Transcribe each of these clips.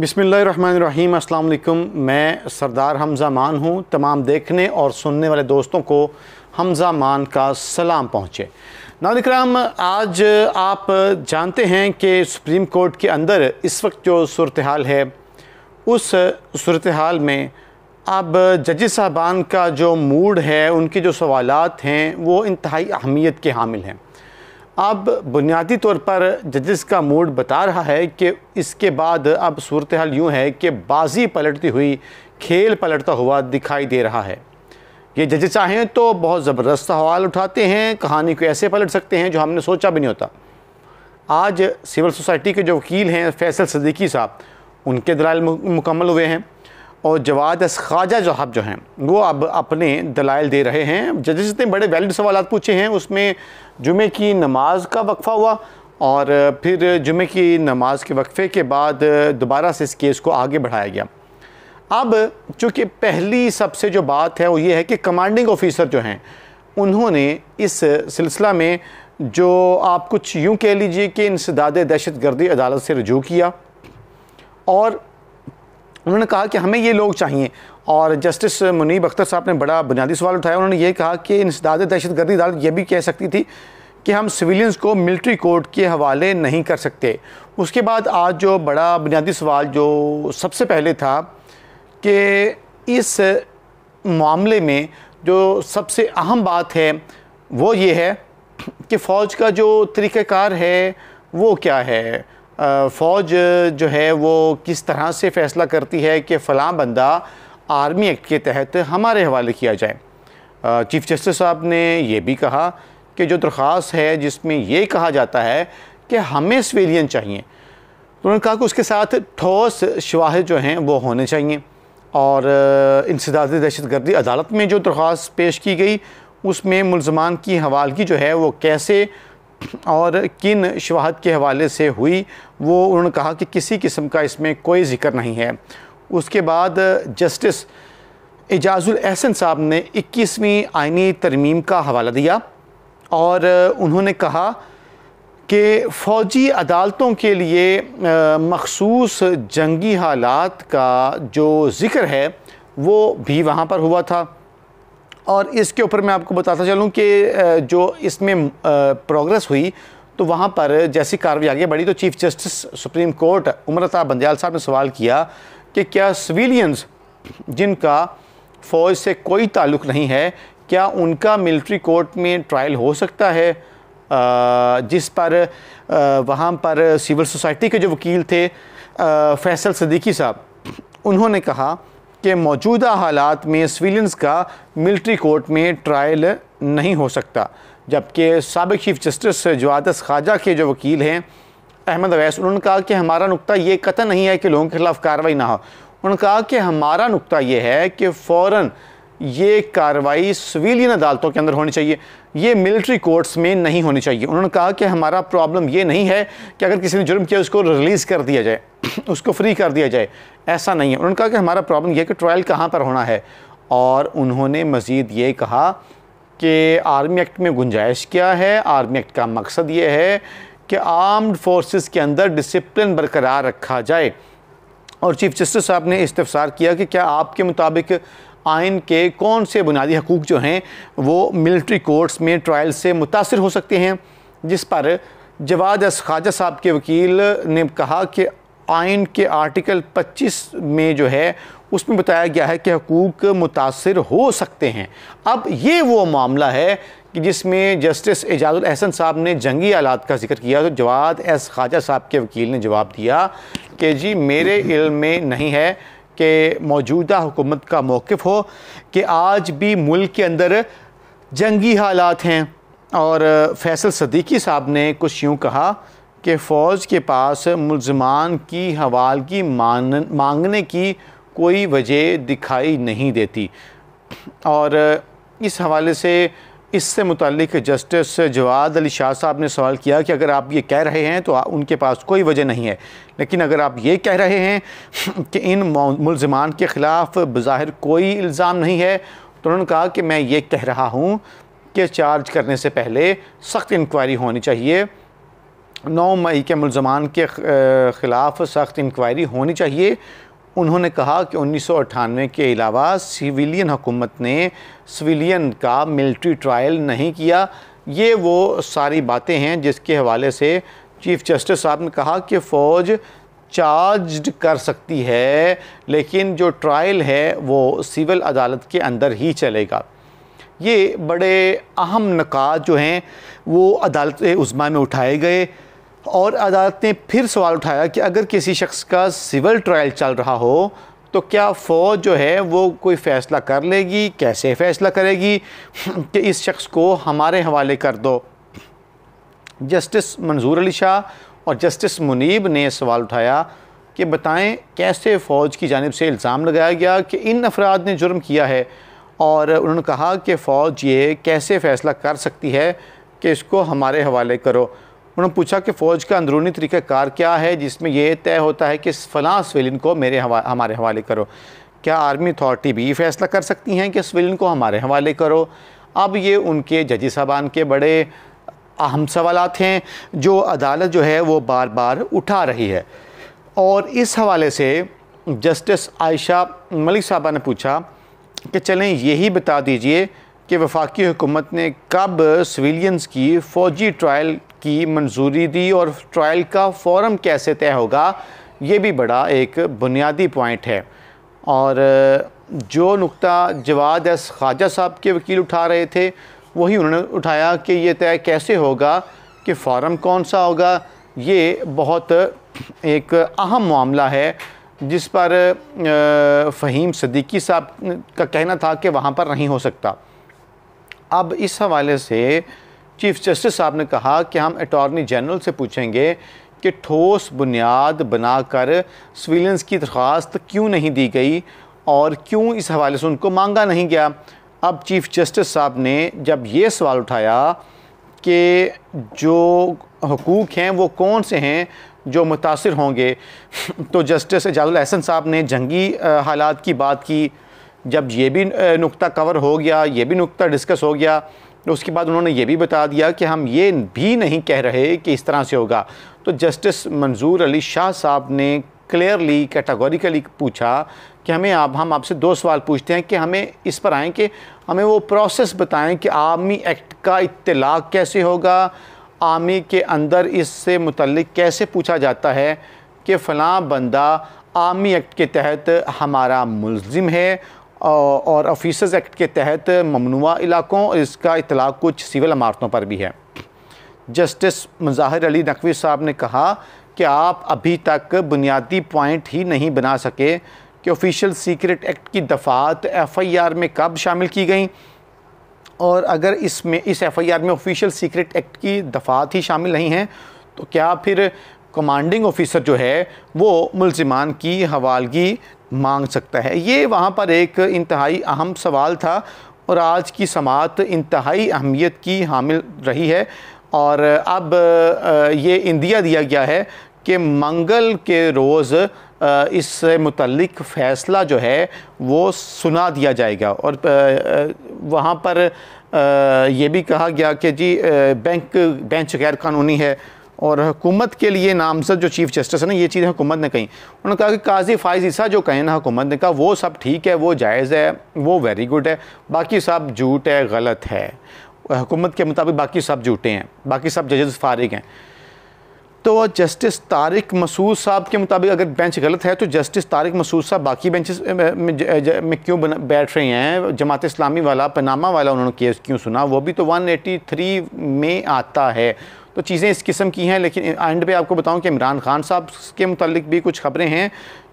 बिसमीम अल्लाम मैं सरदार हमज़ा मान हूँ तमाम देखने और सुनने वाले दोस्तों को हमज़ा मान का सलाम पहुँचे नादिक्राम आज आप जानते हैं कि सुप्रीम कोर्ट के अंदर इस वक्त जो सूरत हाल है उस सूरत हाल में अब जज साहबान का जो मूड है उनके जो सवालत हैं वो इंतहाई अहमियत के हामिल हैं अब बुनियादी तौर पर जजिस का मूड बता रहा है कि इसके बाद अब सूरत हाल यूँ है कि बाजी पलटती हुई खेल पलटता हुआ दिखाई दे रहा है ये जज चाहें तो बहुत ज़बरदस्त सवाल उठाते हैं कहानी को ऐसे पलट सकते हैं जो हमने सोचा भी नहीं होता आज सिविल सोसाइटी के जो वकील हैं फैसल सदीकी साहब उनके दलाल मुकम्मल हुए हैं और जवाद ख्वाजा साहब जो हैं वो अब अपने दलाइल दे रहे हैं जजेस ने बड़े वैलिड सवाल पूछे हैं उसमें जुमे की नमाज का वक्फ़ा हुआ और फिर जुमे की नमाज के वक्फ़े के बाद दोबारा से इस केस को आगे बढ़ाया गया अब चूँकि पहली सबसे जो बात है वो ये है कि कमांडिंग ऑफिसर जो हैं उन्होंने इस सिलसिला में जो आप कुछ यूँ कह लीजिए कि इंसदाद दहशत गर्दी अदालत से रजू किया और उन्होंने कहा कि हमें ये लोग चाहिए और जस्टिस मुनीब अख्तर साहब ने बड़ा बुनियादी सवाल उठाया उन्होंने ये कहा कि इंसदाद दहशत गर्दी अदालत यह भी कह सकती थी कि हम सिविलियंस को मिलिट्री कोर्ट के हवाले नहीं कर सकते उसके बाद आज जो बड़ा बुनियादी सवाल जो सबसे पहले था कि इस मामले में जो सबसे अहम बात है वो ये है कि फ़ौज का जो तरीक़ार है वो क्या है फ़ौज जो है वो किस तरह से फ़ैसला करती है कि फ़लाँ बंदा आर्मी एक्ट के तहत हमारे हवाले किया जाए चीफ़ जस्टिस साहब ने यह भी कहा कि जो दरख्वास्त है जिसमें ये कहा जाता है कि हमें सिविलियन चाहिए तो उन्होंने कहा कि उसके साथ ठोस शवाहद जो हैं वो होने चाहिए और इंसदाद दहशत गर्दी अदालत में जो दरख्वास्त पेश की गई उसमें मुलजमान की हवालगी जो है वो कैसे और किन शवाहद के हवाले से हुई वो उन्होंने कहा कि किसी किस्म का इसमें कोई ज़िक्र नहीं है उसके बाद जस्टिस एजाजुल एहसन साहब ने इक्कीसवीं आइनी तरमीम का हवाला दिया और उन्होंने कहा कि फ़ौजी अदालतों के लिए मखसूस जंगी हालात का जो ज़िक्र है वो भी वहाँ पर हुआ था और इसके ऊपर मैं आपको बताता चलूँ कि जो इसमें प्रोग्रेस हुई तो वहाँ पर जैसी कार्रवाई आगे बढ़ी तो chief justice supreme court Umar Ata Bandial साहब ने सवाल किया कि क्या सिविलियंस जिनका फ़ौज से कोई ताल्लुक़ नहीं है क्या उनका मिलिट्री कोर्ट में ट्रायल हो सकता है जिस पर वहाँ पर सिविल सोसाइटी के जो वकील थे फैसल सदीकी साहब उन्होंने कहा कि मौजूदा हालात में सिविलियंस का मिलिट्री कोर्ट में ट्रायल नहीं हो सकता जबकि सबक चीफ जस्टिस जवादस खाजा के जो वकील हैं अहमद अवैस उन्होंने कहा कि हमारा नुकता ये कतन नहीं है कि लोगों के खिलाफ कार्रवाई ना हो उन्होंने कहा कि हमारा नुकता यह है कि फ़ौर ये कार्रवाई सिविलियन अदालतों के अंदर होनी चाहिए ये मिलिट्री कोर्ट्स में नहीं होनी चाहिए उन्होंने कहा कि हमारा प्रॉब्लम ये नहीं है कि अगर किसी ने जुर्म किया उसको रिलीज़ कर दिया जाए उसको फ्री कर दिया जाए ऐसा नहीं है उन्होंने कहा कि हमारा प्रॉब्लम यह है कि ट्रायल कहाँ पर होना है और उन्होंने मज़ीद ये कहा कि आर्मी एक्ट में गुंजाइश क्या है आर्मी एक्ट का मकसद ये है कि आर्म्ड फोर्सेस के अंदर डिसिप्लिन बरकरार रखा जाए और चीफ जस्टिस साहब ने इस्तफसार किया कि क्या आपके मुताबिक आइन के कौन से बुनियादी हकूक़ जो हैं वो मिलिट्री कोर्ट्स में ट्रायल से मुतासर हो सकते हैं जिस पर जवाद ख्वाजा साहब के वकील ने कहा कि आइन के आर्टिकल 25 में जो है उसमें बताया गया है कि हकूक़ मुतासर हो सकते हैं अब ये वो मामला है कि जिसमें जस्टिस एजाजुल अहसन साहब ने जंगी आलात का जिक्र किया तो जवाद एस ख्वाजा साहब के वकील ने जवाब दिया कि जी मेरे इल्म में नहीं है कि मौजूदा हुकूमत का मौक़ हो कि आज भी मुल्क के अंदर जंगी हालात हैं और फैसल सदीकी साहब ने कुछ यूँ कहा कि फ़ौज के पास मुलजमान की हवालगी मान मांगने की कोई वजह दिखाई नहीं देती और इस हवाले से इससे मुतलिक जस्टिस जवाद अली शाह साहब ने सवाल किया कि अगर आप ये कह रहे हैं तो उनके पास कोई वजह नहीं है लेकिन अगर आप ये कह रहे हैं कि इन मुलजमान के ख़िलाफ़ बज़ाहिर कोई इल्ज़ाम नहीं है तो उन्होंने कहा कि मैं ये कह रहा हूँ कि चार्ज करने से पहले सख्त इंक्वायरी होनी चाहिए नौ मई के मुलजमान के ख़िलाफ़ सख्त इंक्वायरी होनी चाहिए उन्होंने कहा कि उन्नीस के अलावा सिविलियन हुकूमत ने सिविलियन का मिलिट्री ट्रायल नहीं किया ये वो सारी बातें हैं जिसके हवाले से चीफ जस्टिस साहब ने कहा कि फ़ौज चार्ज कर सकती है लेकिन जो ट्रायल है वो सिविल अदालत के अंदर ही चलेगा ये बड़े अहम नकात जो हैं वो अदालत उजमा में उठाए गए और अदालत ने फिर सवाल उठाया कि अगर किसी शख्स का सिविल ट्रायल चल रहा हो तो क्या फ़ौज जो है वो कोई फ़ैसला कर लेगी कैसे फ़ैसला करेगी कि इस शख्स को हमारे हवाले कर दो जस्टिस मंजूर अली शाह और जस्टिस मुनीब ने सवाल उठाया कि बताएं कैसे फ़ौज की जानब से इल्ज़ाम लगाया गया कि इन अफराद ने जुर्म किया है और उन्होंने कहा कि फ़ौज ये कैसे फ़ैसला कर सकती है कि इसको हमारे हवाले करो उन्होंने पूछा कि फ़ौज का अंदरूनी तरीक़ाकार क्या है जिसमें यह तय होता है कि फ़लाँ सिविलिन को मेरे हवा, हमारे हवाले करो क्या आर्मी अथॉरिटी भी फैसला कर सकती हैं कि सिविलिन को हमारे हवाले करो अब ये उनके जजी साहबान के बड़े अहम सवाल हैं जो अदालत जो है वो बार बार उठा रही है और इस हवाले से जस्टिस आयशा मलिक साहबा ने पूछा कि चलें यही बता दीजिए कि वफाकी हुकूमत ने कब सिविलियंस की फ़ौजी ट्रायल की मंजूरी दी और ट्रायल का फॉरम कैसे तय होगा ये भी बड़ा एक बुनियादी पॉइंट है और जो नुक्ता जवाद एस ख्वाजा साहब के वकील उठा रहे थे वही उन्होंने उठाया कि ये तय कैसे होगा कि फॉरम कौन सा होगा ये बहुत एक अहम मामला है जिस पर फ़हीम सदीकी साहब का कहना था कि वहाँ पर नहीं हो सकता अब इस हवाले से चीफ जस्टिस साहब ने कहा कि हम अटॉर्नी जनरल से पूछेंगे कि ठोस बुनियाद बनाकर सिविलियंस की दरख्वास्त क्यों नहीं दी गई और क्यों इस हवाले से उनको मांगा नहीं गया अब चीफ जस्टिस साहब ने जब ये सवाल उठाया कि जो हकूक़ हैं वो कौन से हैं जो मुतासर होंगे तो जस्टिस एजाजुल अहसन साहब ने जंगी हालात की बात की जब ये भी नुक्ता कवर हो गया ये भी नुक्ता डिस्कस हो गया उसके बाद उन्होंने ये भी बता दिया कि हम ये भी नहीं कह रहे कि इस तरह से होगा तो जस्टिस मंजूर अली शाह साहब ने क्लियरली कैटागोरिकली पूछा कि हमें आप हम आपसे दो सवाल पूछते हैं कि हमें इस पर आएँ कि हमें वो प्रोसेस बताएं कि आर्मी एक्ट का इतलाक़ कैसे होगा आर्मी के अंदर इससे मुतल कैसे पूछा जाता है कि फ़लाँ बंदा आर्मी एक्ट के तहत हमारा मुलजिम है और ऑफिसर्स एक्ट के तहत ममनुआ इलाकों इसका इतलाक़ कुछ सिविल इमारतों पर भी है जस्टिस मुजाहिर अली नकवी साहब ने कहा कि आप अभी तक बुनियादी पॉइंट ही नहीं बना सके कि ऑफिशियल सीक्रेट एक्ट की दफ़ात एफ़ आई आर में कब शामिल की गई और अगर इसमें इस एफ़ आई आर में ऑफिशियल सीक्रेट एक्ट की दफ़ात ही शामिल नहीं हैं तो क्या फिर कमांडिंग ऑफिसर जो है वो मुलजमान की हवालगी मांग सकता है ये वहाँ पर एक इंतहाई अहम सवाल था और आज की समात इंतहाई अहमियत की हामिल रही है और अब ये इंदिया दिया गया है कि मंगल के रोज़ इससे मतलब फ़ैसला जो है वो सुना दिया जाएगा और वहाँ पर यह भी कहा गया कि जी बैंक बेंच गैर कानूनी है और हुकूमत के लिए नामजद जो चीफ जस्टिस है ना ये चीज़ें हुकूमत ने कही उन्होंने कहा कि काजी फाइज ईसा जो कहे ना हुकूमत ने कहा वो सब ठीक है वो जायज़ है वो वेरी गुड है बाकी सब झूठ है गलत है हुकूमत के मुताबिक बाकी सब झूठे हैं बाकी सब जजेस फारिग हैं तो जस्टिस तारिक मसूद साहब के मुताबिक अगर बेंच गलत है तो जस्टिस तारिक मसूद साहब बाकी बेंचेस में, में क्यों बैठ रहे हैं जमात इस्लामी वाला पनामा वाला उन्होंने केस क्यों सुना वो भी तो 183 में आता है तो चीज़ें इस किस्म की हैं लेकिन एंड पे आपको बताऊं कि इमरान खान साहब के मुतलिक भी कुछ ख़बरें हैं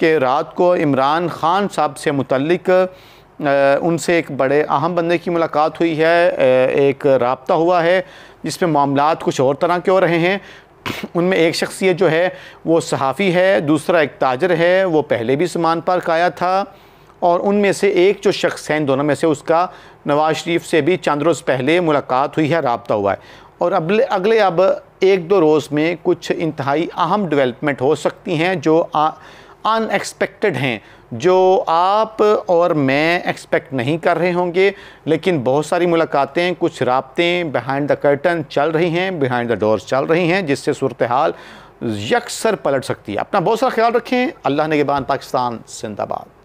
कि रात को इमरान खान साहब से मुतलक उनसे एक बड़े अहम बंदे की मुलाकात हुई है एक रबता हुआ है जिसमें मामला कुछ और तरह के हो रहे हैं उनमें एक शख्सियत जो है वो सहाफ़ी है दूसरा एक ताजर है वो पहले भी समान पार्क आया था और उनमें से एक जो शख्स हैं दोनों में से उसका नवाज़ शरीफ से भी चंद रोज़ पहले मुलाकात हुई है रबता हुआ है और अगले अगले अब एक दो रोज़ में कुछ इंतहाई अहम डेवलपमेंट हो सकती हैं जो अनएक्सपेक्टेड हैं जो आप और मैं एक्सपेक्ट नहीं कर रहे होंगे लेकिन बहुत सारी मुलाकातें कुछ रबतें बिहाइंड द कर्टन चल रही हैं बिहाइंड द डोर्स चल रही हैं जिससे सूरत हाल यकसर पलट सकती है अपना बहुत सारा ख्याल रखें अल्लाह ने के पाकिस्तान जिंदाबाद